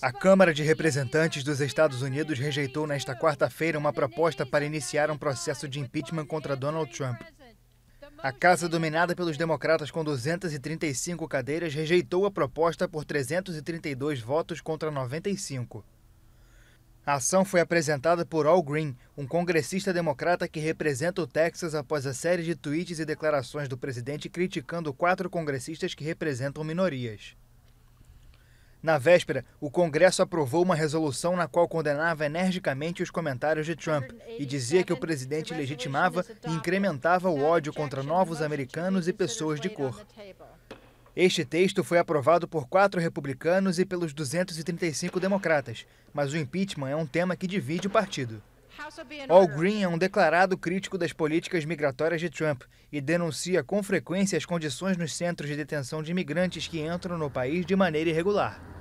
A Câmara de Representantes dos Estados Unidos rejeitou nesta quarta-feira uma proposta para iniciar um processo de impeachment contra Donald Trump. A casa dominada pelos democratas com 235 cadeiras rejeitou a proposta por 332 votos contra 95. A ação foi apresentada por Al Green, um congressista democrata que representa o Texas após a série de tweets e declarações do presidente criticando quatro congressistas que representam minorias. Na véspera, o Congresso aprovou uma resolução na qual condenava energicamente os comentários de Trump e dizia que o presidente legitimava e incrementava o ódio contra novos americanos e pessoas de cor. Este texto foi aprovado por quatro republicanos e pelos 235 democratas, mas o impeachment é um tema que divide o partido. Al Green é um declarado crítico das políticas migratórias de Trump e denuncia com frequência as condições nos centros de detenção de imigrantes que entram no país de maneira irregular.